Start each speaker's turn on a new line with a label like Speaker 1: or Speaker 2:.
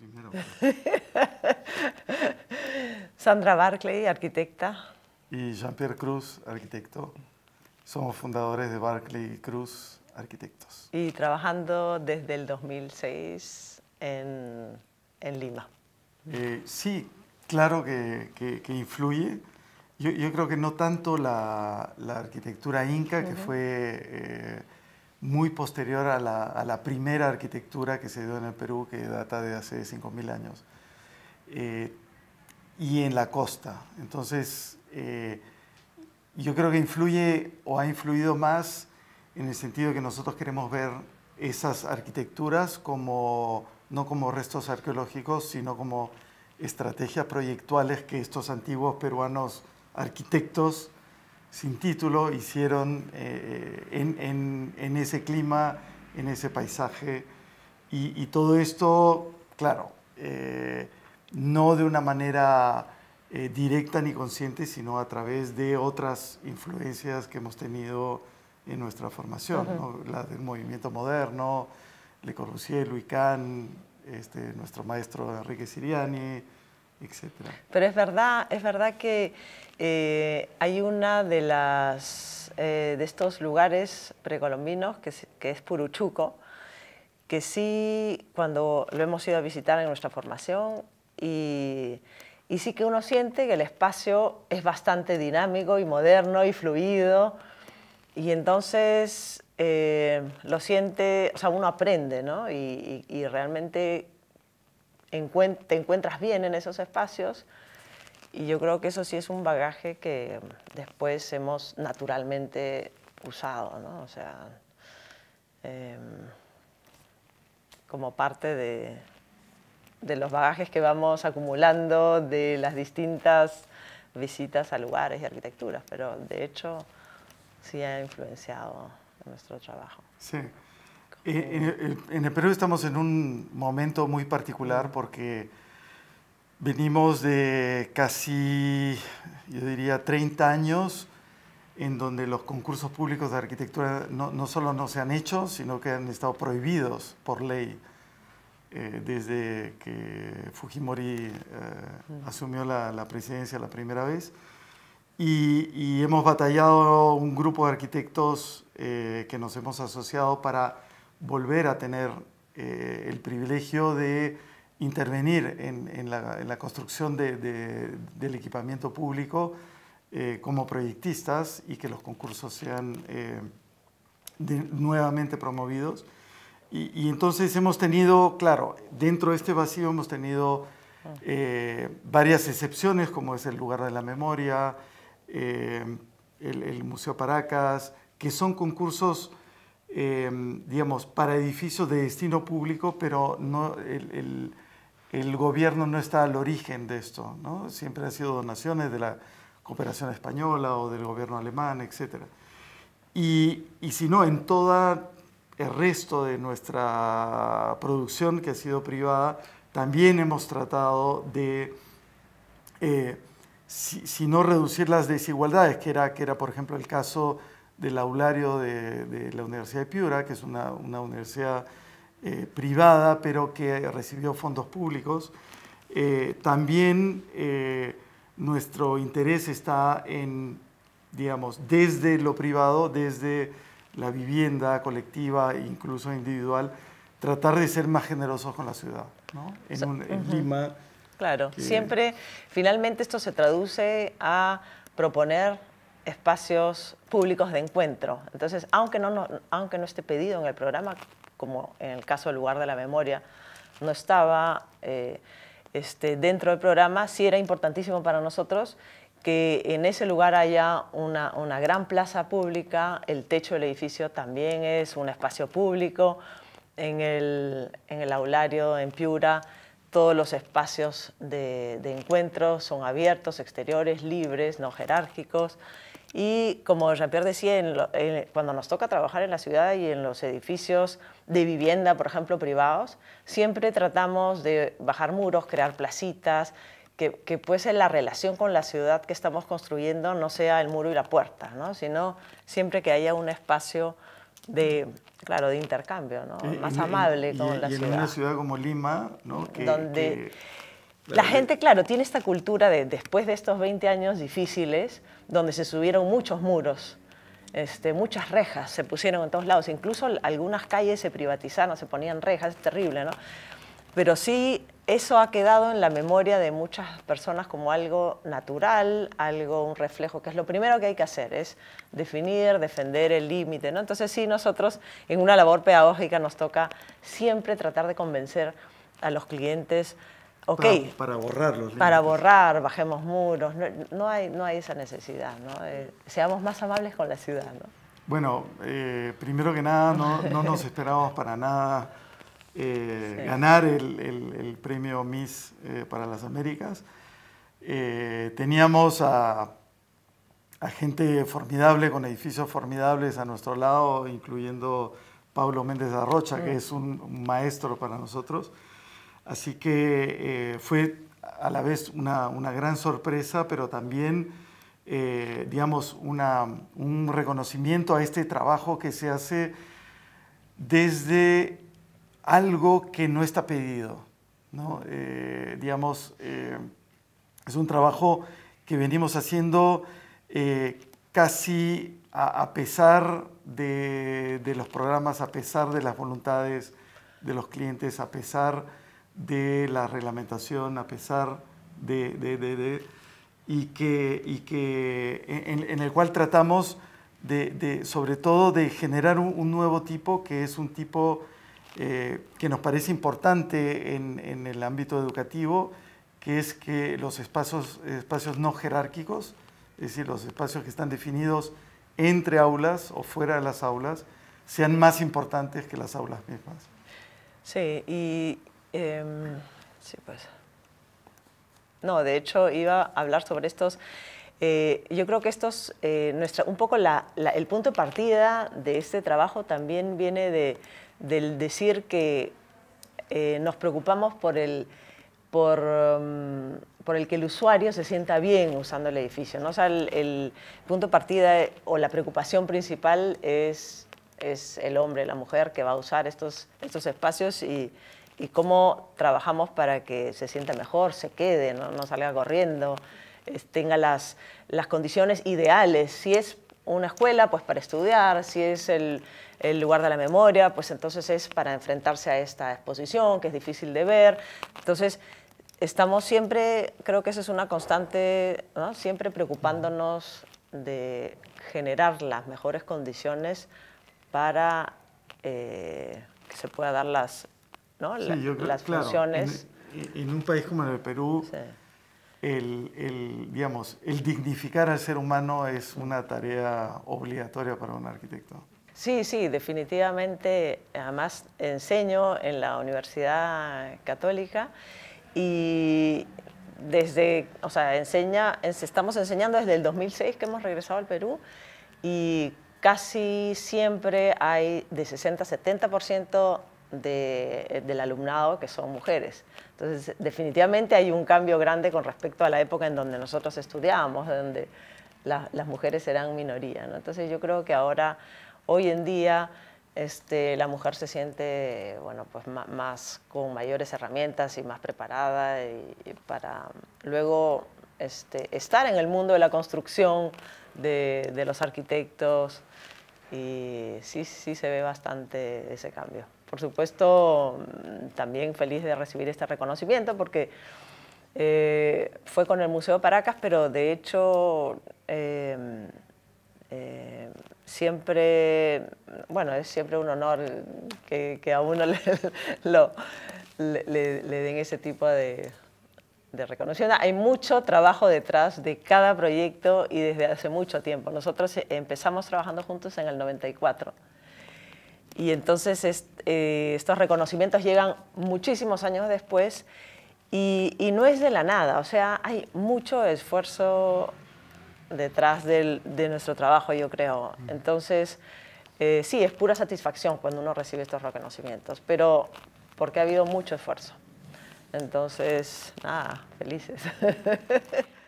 Speaker 1: Sandra Barclay, arquitecta.
Speaker 2: Y Jean-Pierre Cruz, arquitecto. Somos fundadores de Barclay Cruz Arquitectos.
Speaker 1: Y trabajando desde el 2006 en, Lima.
Speaker 2: Eh, sí, claro que, influye. Yo, creo que no tanto la, arquitectura inca, que fue... Eh, muy posterior a la, primera arquitectura que se dio en el Perú, que data de hace 5.000 años, eh, y en la costa. Entonces, eh, yo creo que influye o ha influido más en el sentido que nosotros queremos ver esas arquitecturas como, no como restos arqueológicos, sino como estrategias proyectuales que estos antiguos peruanos arquitectos sin título hicieron eh, en, ese clima, en ese paisaje. Y, todo esto, claro, eh, no de una manera eh, directa ni consciente, sino a través de otras influencias que hemos tenido en nuestra formación, la del movimiento moderno, Le Corbusier, Luis Kahn, este, nuestro maestro Enrique Siriani,
Speaker 1: pero es verdad, es verdad que eh, hay una de las eh, de estos lugares precolombinos que, es Puruchuco, que sí cuando lo hemos ido a visitar en nuestra formación y, sí que uno siente que el espacio es bastante dinámico y moderno y fluido y entonces eh, lo siente, o sea, uno aprende, ¿no? y realmente te encuentras bien en esos espacios. Y yo creo que eso sí es un bagaje que después hemos naturalmente usado, ¿no? O sea, em, como parte de, de los bagajes que vamos acumulando de las distintas visitas a lugares y arquitecturas, pero de hecho sí ha influenciado nuestro trabajo.
Speaker 2: Sí en, el Perú estamos en un momento muy particular porque venimos de casi, yo diría, 30 años en donde los concursos públicos de arquitectura no, no solo no se han hecho, sino que han estado prohibidos por ley eh, desde que Fujimori eh, asumió la, la, presidencia la primera vez. Y, hemos batallado un grupo de arquitectos eh, que nos hemos asociado para volver a tener eh, el privilegio de intervenir en, la, construcción del equipamiento público eh, como proyectistas y que los concursos sean eh, nuevamente promovidos. Y, entonces hemos tenido, claro, dentro de este vacío hemos tenido ah. varias excepciones, como es el lugar de la memoria, el, Museo Paracas, que son concursos Em, digamos, para edificios de destino público, pero no, el, el, gobierno no está al origen de esto, ¿no? Siempre han sido donaciones de la cooperación española o del gobierno alemán, etc. Y, y si no, en todo el resto de nuestra producción que ha sido privada, también hemos tratado de... Eh, si, si, no reducir las desigualdades, que era, que era por ejemplo el caso del aulario de, la Universidad de Piura, que es una, universidad eh, privada, pero que recibió fondos públicos. Eh, también eh, nuestro interés está en, digamos, desde lo privado, desde la vivienda colectiva e incluso individual, tratar de ser más generosos con la ciudad. ¿no? En, un, en Lima.
Speaker 1: Claro, siempre, finalmente esto se traduce a proponer espacios públicos de encuentro. Entonces, aunque no, aunque no esté pedido en el programa, como en el caso del lugar de la memoria, no estaba eh, este, dentro del programa, sí era importantísimo para nosotros que en ese lugar haya una, gran plaza pública, el techo del edificio también es un espacio público, en el, aulario, en Piura, todos los espacios de encuentro son abiertos, exteriores, libres, no jerárquicos, y como Jean-Pierre decía, cuando nos toca trabajar en la ciudad y en los edificios de vivienda, por ejemplo, privados, siempre tratamos de bajar muros, crear placitas, que, pues en la relación con la ciudad que estamos construyendo no sea el muro y la puerta, sino siempre que haya un espacio de, claro, de intercambio, eh, más amable con la ciudad. Y en una
Speaker 2: ciudad como Lima, ¿no? donde
Speaker 1: la gente, claro, tiene esta cultura de después de estos 20 años difíciles, donde se subieron muchos muros, este, muchas rejas se pusieron en todos lados, incluso algunas calles se privatizaron, se ponían rejas, es terrible, ¿no? Pero sí, eso ha quedado en la memoria de muchas personas como algo natural, algo, un reflejo, que es lo primero que hay que hacer, es definir, defender el límite, ¿no? Entonces sí, nosotros en una labor pedagógica nos toca siempre tratar de convencer a los clientes para,
Speaker 2: borrar Para
Speaker 1: borrar, bajemos muros, no, hay, esa necesidad, eh, seamos más amables con la ciudad, ¿no?
Speaker 2: Bueno, eh, primero que nada, no, nos esperábamos para nada eh, ganar el, premio Miss para las Américas. teníamos a, gente formidable, con edificios formidables a nuestro lado, incluyendo Pablo Méndez Arrocha, que mm. es un maestro para nosotros. Así que eh, fue a la vez una, gran sorpresa, pero también, eh, digamos, un reconocimiento a este trabajo que se hace desde algo que no está pedido. ¿no? Eh, digamos, es un trabajo que venimos haciendo casi a, pesar de, de, los programas, a pesar de las voluntades de los clientes, a pesar de la reglamentación, a pesar de... y que, y que en, el cual tratamos de, sobre todo de generar un, nuevo tipo, que es un tipo eh, que nos parece importante en, en, el ámbito educativo, que es que los espacios, espacios no jerárquicos, es decir, los espacios que están definidos entre aulas o fuera de las aulas, sean más importantes que las aulas mismas.
Speaker 1: Sí, y, Em, sí, pues. No, de hecho iba a hablar sobre estos. Eh, yo creo que estos, eh, nuestra, un poco el punto de partida de este trabajo también viene de, del decir que eh, nos preocupamos por el, em, por, el que el usuario se sienta bien usando el edificio. ¿no? el, punto de partida o la preocupación principal es es el hombre, la mujer que va a usar estos, estos espacios y, y cómo trabajamos para que se sienta mejor, se quede, no, salga corriendo, tenga las, las condiciones ideales. Si es una escuela, pues para estudiar, si es el, el, lugar de la memoria, pues entonces es para enfrentarse a esta exposición que es difícil de ver. Entonces, estamos siempre, creo que esa es una constante, siempre preocupándonos de generar las mejores condiciones para eh, que se pueda dar las, las
Speaker 2: En, un país como el Perú, el, digamos, el dignificar al ser humano es una tarea obligatoria para un arquitecto.
Speaker 1: Sí, sí, definitivamente. Además, enseño en la Universidad Católica y desde, o sea, enseña, estamos enseñando desde el 2006 que hemos regresado al Perú y casi siempre hay de 60 a 70% del alumnado que son mujeres. Entonces, definitivamente hay un cambio grande con respecto a la época en donde nosotros estudiábamos, donde las mujeres eran minoría. Entonces, yo creo que ahora, hoy en día, este, la mujer se siente bueno, pues, más, con mayores herramientas y más preparada para luego este, estar en el mundo de la construcción, de, de los arquitectos, y sí, sí se ve bastante ese cambio por supuesto, mm, también feliz de recibir este reconocimiento porque eh, fue con el Museo Paracas, pero de hecho em, eh, siempre, bueno, es siempre un honor que, a uno le, den ese tipo de reconocimiento. Hay mucho trabajo detrás de cada proyecto y desde hace mucho tiempo. Nosotros eh, empezamos trabajando juntos en el 94. Y entonces eh, estos reconocimientos llegan muchísimos años después y, no es de la nada, o sea, hay mucho esfuerzo detrás de nuestro trabajo, yo creo. Mm. Entonces, eh, sí, es pura satisfacción cuando uno recibe estos reconocimientos, pero porque ha habido mucho esfuerzo. Entonces, nada, felices.